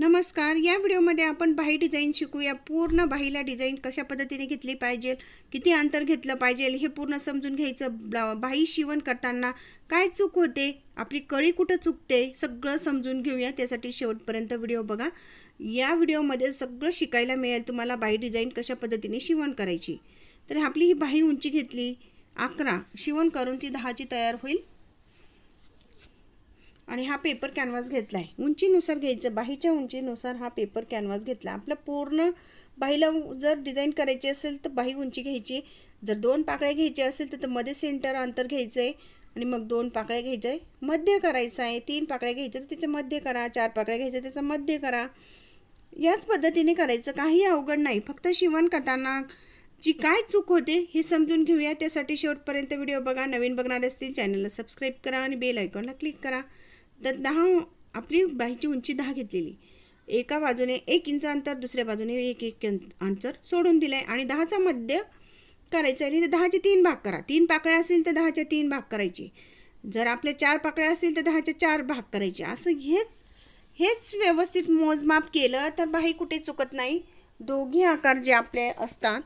नमस्कार या व्हिडिओमध्ये आपण बाही डिझाईन शिकूया पूर्ण बाहीला डिझाईन कशा पद्धतीने घेतली पाहिजे किती अंतर घेतलं पाहिजे हे पूर्ण समजून घ्यायचं ब्ला बाही शिवण करताना काय चूक होते आपली कळी कुठं चुकते सगळं समजून घेऊया त्यासाठी शेवटपर्यंत व्हिडिओ बघा या व्हिडिओमध्ये सगळं शिकायला मिळेल तुम्हाला बाही डिझाईन कशा पद्धतीने शिवण करायची तर आपली ही बाही उंची घेतली अकरा शिवण करून ती दहाची तयार होईल आणि हा पेपर कॅनव्हास घेतला आहे उंचीनुसार घ्यायचं बाहीच्या उंचीनुसार हा पेपर कॅनव्हास घेतला आपलं पूर्ण बाहीला जर डिझाईन करायची असेल तर बाही उंची घ्यायची जर दोन पाकळ्या घ्यायचे असेल तर मध्ये सेंटर अंतर घ्यायचं आहे आणि मग दोन पाकळ्या घ्यायचं आहे मध्य करायचं आहे तीन पाकळ्या घ्यायचं तर त्याचं मध्य करा चार पाकळ्या घ्यायच्या त्याचं मध्य करा याच पद्धतीने करायचं काही अवघड नाही फक्त शिवण करताना जी काय चूक होते हे समजून घेऊया त्यासाठी शेवटपर्यंत व्हिडिओ बघा नवीन बघणार असतील चॅनलला सबस्क्राईब करा आणि बेल आयकॉनला क्लिक करा तर दहा आपली बाहीची उंची दहा घेतलेली एका बाजूने एक इंच अंतर दुसऱ्या बाजूने एक एक अंतर सोडून दिलं आहे आणि दहाचा मध्य करायचं आहे तर दहाचे तीन भाग करा तीन पाकळ्या असतील तर दहाचे तीन भाग करायचे जर आपल्या चार पाकळ्या असतील तर दहाचे चार भाग करायचे असं हेच हेच व्यवस्थित मोजमाप केलं तर बाई कुठे चुकत नाही दोघी आकार जे आपले असतात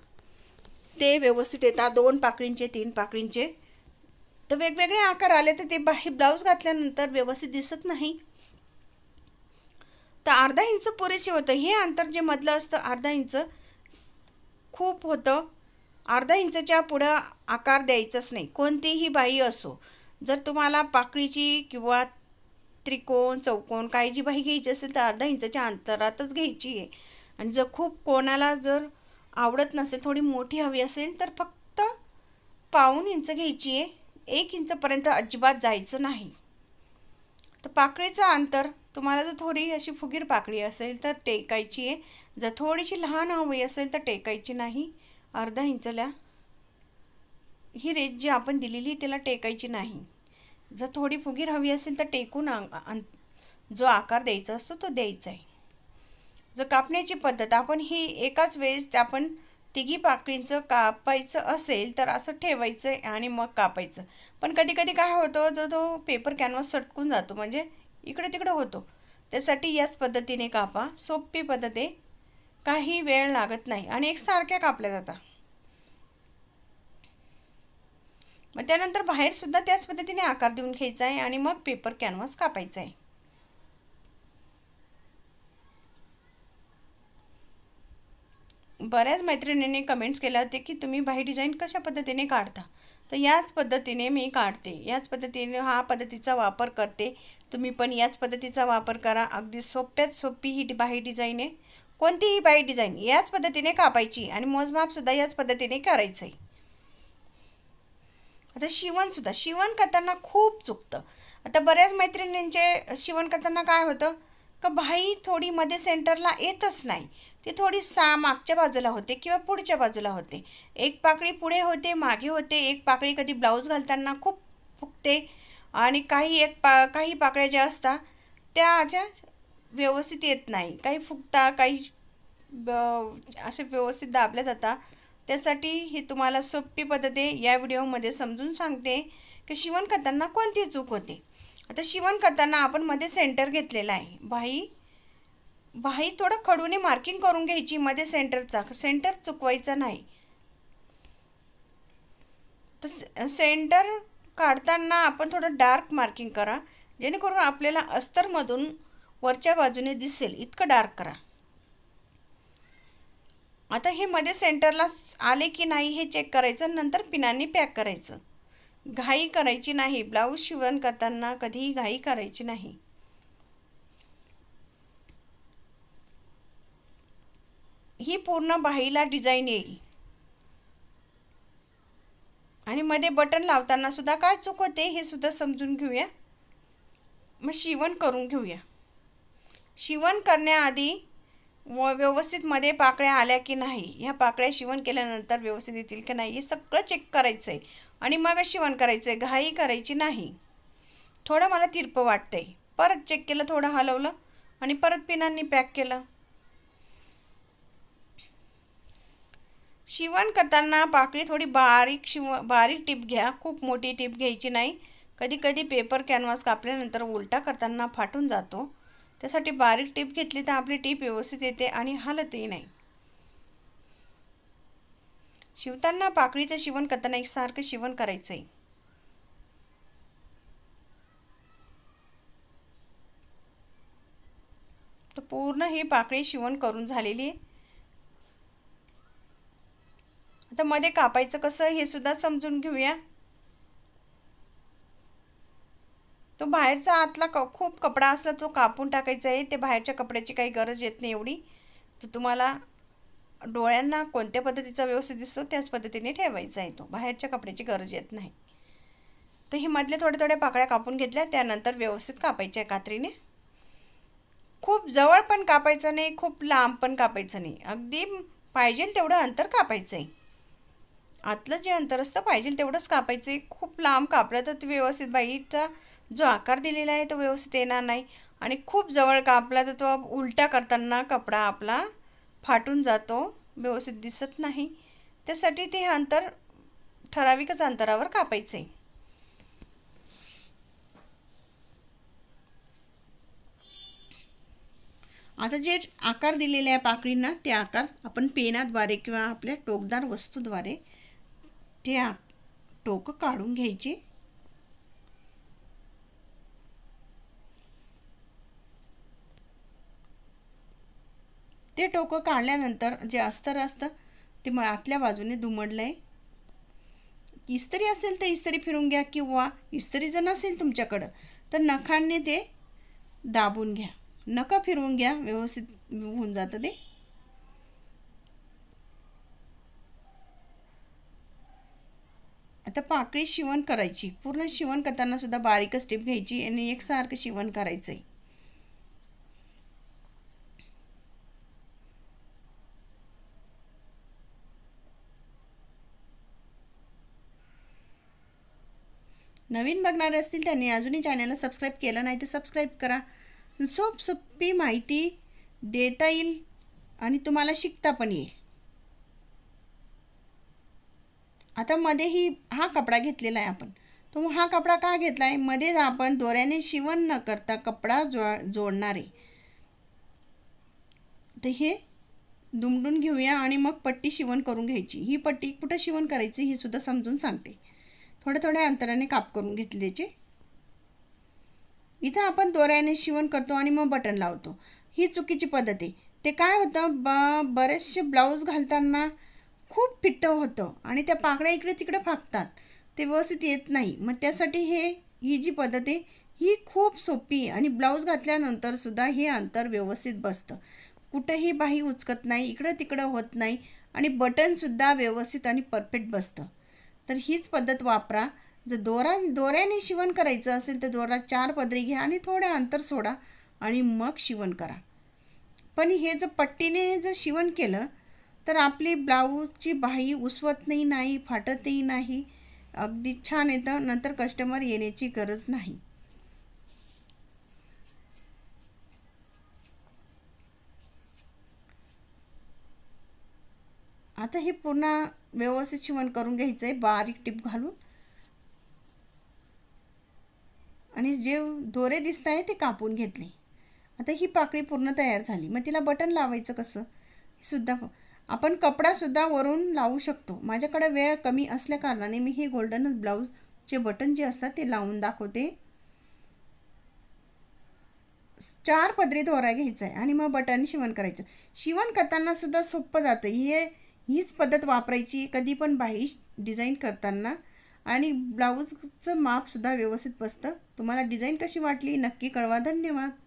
ते व्यवस्थित येतात दोन पाकळींचे तीन पाकळींचे तर वेगवेगळे आकार आले तर ते हे ब्लाऊज घातल्यानंतर व्यवस्थित दिसत नाही तर अर्धा इंच पुरेसे होतं हे अंतर जे मधलं असतं अर्धा इंच खूप होतं अर्धा इंचच्या पुढं आकार द्यायचाच नाही कोणतीही बाई असो जर तुम्हाला पाकळीची किंवा त्रिकोण चौकोन काही जी बाई घ्यायची असेल तर अर्धा इंचच्या अंतरातच घ्यायची आहे आणि जर खूप कोणाला जर आवडत नसेल थोडी मोठी हवी असेल तर फक्त पाऊन इंच घ्यायची आहे एक इंचपर्यंत अजिबात जायचं नाही तर पाकळीचं अंतर तुम्हाला जर थोडी अशी फुगीर पाकळी असेल तर टेकायची आहे जर थोडीशी लहान हवी असेल तर टेकायची नाही अर्धा इंचला ही रेज जी आपण दिलेली त्याला टेकायची नाही जर थोडी फुगीर हवी असेल तर टेकून जो आकार द्यायचा असतो तो द्यायचा आहे जर कापण्याची पद्धत आपण ही एकाच वेळेस आपण तिघी पाकळींचं कापायचं असेल तर असं ठेवायचं आहे आणि मग कापायचं पण कधी कधी काय होतं जो तो पेपर कॅनव्हास सटकून जातो म्हणजे इकडे तिकडे होतो त्यासाठी याच पद्धतीने कापा सोपी पद्धत आहे काही वेळ लागत नाही आणि एक सारख्या कापल्या जातात मग त्यानंतर बाहेरसुद्धा त्याच पद्धतीने आकार देऊन घ्यायचा आहे आणि मग पेपर कॅनव्हास कापायचा आहे बऱ्याच मैत्रिणींनी कमेंट्स केल्या होते की तुम्ही बाई डिझाईन कशा पद्धतीने काढता तर याच पद्धतीने मी काढते याच पद्धतीने हा पद्धतीचा वापर करते तुम्ही पण याच पद्धतीचा वापर करा अगदी सोप्यात सोपी ही बाई डिझाईन आहे कोणतीही बाई डिझाईन याच पद्धतीने कापायची आणि मोजमापसुद्धा याच पद्धतीने करायचं आहे आता शिवणसुद्धा शिवण करताना खूप चुकतं आता बऱ्याच मैत्रिणींचे शिवण करताना काय होतं का बाई थोडी मध्ये सेंटरला येतच नाही ती थोडी सा मागच्या बाजूला होते किंवा पुढच्या बाजूला होते एक पाकळी पुढे होते मागे होते एक पाकळी कधी ब्लाऊज घालताना खूप फुकते आणि काही एक पा काही पाकळ्या ज्या असतात त्या अशा व्यवस्थित येत नाही काही फुकता काही असे व्यवस्थित दाबल्या जातात त्यासाठी ही तुम्हाला सोपी पद्धत आहे या व्हिडिओमध्ये समजून सांगते की शिवण करताना कोणती चूक होते आता शिवण करताना आपण मध्ये सेंटर घेतलेला आहे बाई भाई थोडं खडूने मार्किंग करून घ्यायची मध्ये सेंटरचा सेंटर चुकवायचा नाही तर सेंटर काढताना आपण थोडं डार्क मार्किंग करा जेणेकरून आपल्याला अस्तरमधून वरच्या बाजूने दिसेल इतकं डार्क करा आता हे मध्ये सेंटरला आले की नाही हे चेक करायचं नंतर पिनांनी पॅक करायचं घाई करायची नाही ब्लाऊज शिवण करताना कधीही घाई करायची नाही ही पूर्ण बाहीला डिझाईन येईल आणि मध्ये बटन लावताना सुद्धा काय चूक होते हे सुद्धा समजून घेऊया मग शिवण करून घेऊया शिवण करण्याआधी व व्यवस्थित मध्ये पाकळ्या आल्या की नाही ह्या पाकळ्या शिवण केल्यानंतर व्यवस्थित येतील की नाही हे सगळं चेक करायचं आहे आणि मग शिवण करायचं आहे घाई करायची नाही थोडं मला तिरपं वाटतंय परत चेक केलं थोडं हलवलं आणि परत पिनांनी पॅक केलं शिवण करताना पाकळी थोडी बारीक शिव बारीक टीप घ्या खूप मोठी टीप घ्यायची नाही कधी कधी पेपर कॅनव्हास कापल्यानंतर उलटा करताना फाटून जातो त्यासाठी बारीक टीप घेतली तर आपली टीप व्यवस्थित येते आणि हालतही नाही शिवताना पाकळीचं शिवण करताना एकसारखं शिवण करायचं आहे तर पूर्ण ही पाकळी शिवण करून झालेली आहे तर मध्ये कापायचं कसं हे सुद्धा समजून घेऊया तो बाहेरचा आतला क खूप कपडा असला तो कापून टाकायचा आहे ते बाहेरच्या कपड्याची काही गरज येत नाही एवढी तर तुम्हाला डोळ्यांना कोणत्या पद्धतीचा व्यवस्थित दिसतो त्याच पद्धतीने ठेवायचा आहे तो बाहेरच्या कपड्याची गरज येत नाही तर हे मधल्या थोड्या थोड्या पाकळ्या कापून घेतल्या त्यानंतर व्यवस्थित कापायच्या कात्रीने खूप जवळ पण कापायचं नाही खूप लांब पण कापायचं नाही अगदी पाहिजेल तेवढं अंतर कापायचं आहे आतलं जे अंतर असतं पाहिजे तेवढंच कापायचं खूप लांब कापलं तर व्यवस्थित बाईचा जो आकार दिलेला आहे तो व्यवस्थित येणार नाही आणि खूप जवळ कापला तर तो उलटा करताना कपडा आपला फाटून जातो व्यवस्थित दिसत नाही त्यासाठी ते अंतर ठराविकच अंतरावर कापायचं आहे आता जे आकार दिलेले आहे पाकळींना ते आकार आपण पेनाद्वारे किंवा आपल्या टोकदार वस्तूद्वारे ते आप टोकं काढून घ्यायचे ते टोकं काढल्यानंतर जे अस्तर असतं ते मग आतल्या बाजूने दुमडलं आहे इस्त्री असेल तर इस्त्री फिरून घ्या किंवा इस्त्री जर नसेल तुमच्याकडं तर नखांनी ते दाबून घ्या नखं फिरवून घ्या व्यवस्थित होऊन जातं ते आता पाकळी शिवण करायची पूर्ण शिवण करताना सुद्धा बारीक स्टेप घ्यायची आणि एकसारखं शिवण करायचं आहे नवीन बघणारे असतील त्यांनी अजूनही चॅनलला सबस्क्राईब केलं नाही तर सबस्क्राईब करा सोप सोपी माहिती देता येईल आणि तुम्हाला शिकता पण येईल आता मध्ये ही हा कपडा घेतलेला आहे आपण तर मग हा कपडा का घेतला आहे मध्येच आपण दोऱ्याने शिवण न करता कपडा जो जोडणार आहे तर हे दुमडून घेऊया आणि मग पट्टी शिवण करून घ्यायची ही पट्टी कुठं शिवण करायची ही सुद्धा समजून सांगते थोड्या थोड्या अंतराने काप करून घेतल्याचे इथं आपण दोऱ्याने शिवण करतो आणि मग बटन लावतो ही चुकीची पद्धत आहे ते काय होतं ब बरेचसे ब्लाऊज घालताना खूप फिट्ट होतं आणि त्या पाकळ्या इकडे तिकडे फाकतात ते व्यवस्थित येत नाही मग त्यासाठी हे ही जी पद्धत आहे ही खूप सोपी आणि ब्लाऊज घातल्यानंतरसुद्धा हे अंतर व्यवस्थित बसतं कुठंही बाही उचकत नाही इकडं तिकडं होत नाही आणि बटनसुद्धा व्यवस्थित आणि परफेक्ट बसतं तर हीच पद्धत वापरा जर दोरा दोऱ्याने शिवण करायचं असेल तर दोरा चार पदरी घ्या आणि थोडं अंतर सोडा आणि मग शिवण करा पण हे जर पट्टीने जर शिवण केलं तर आपली ब्लाऊजची बाही उसवत नाही फाटतही नाही अगदी छान येतं नंतर कस्टमर येण्याची गरज नाही आता हे पुन्हा व्यवस्थित शिवण करून घ्यायचं आहे बारीक टिप घालून आणि जे दोरे दिसत आहे ते कापून घेतले आता ही पाकळी पूर्ण तयार झाली मग तिला बटन लावायचं कसं सुद्धा आपण कपडासुद्धा वरून लावू शकतो माझ्याकडे वेळ कमी असल्याकारणाने मी हे गोल्डनच ब्लाऊजचे बटन जे असतात ते लावून दाखवते चार पदरी दोरा घ्यायचा आहे आणि मग बटन शिवण करायचं शिवण करताना सुद्धा सोपं जातं हे हीच पद्धत वापरायची कधी पण बाही डिझाईन करताना आणि ब्लाऊजचं मापसुद्धा व्यवस्थित बसतं तुम्हाला डिझाईन कशी वाटली नक्की कळवा धन्यवाद